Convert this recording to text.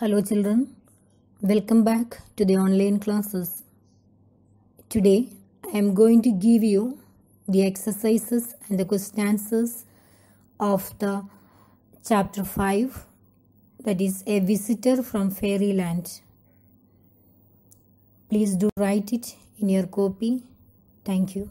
Hello children, welcome back to the online classes. Today I am going to give you the exercises and the question answers of the chapter 5 that is a visitor from fairyland. Please do write it in your copy. Thank you.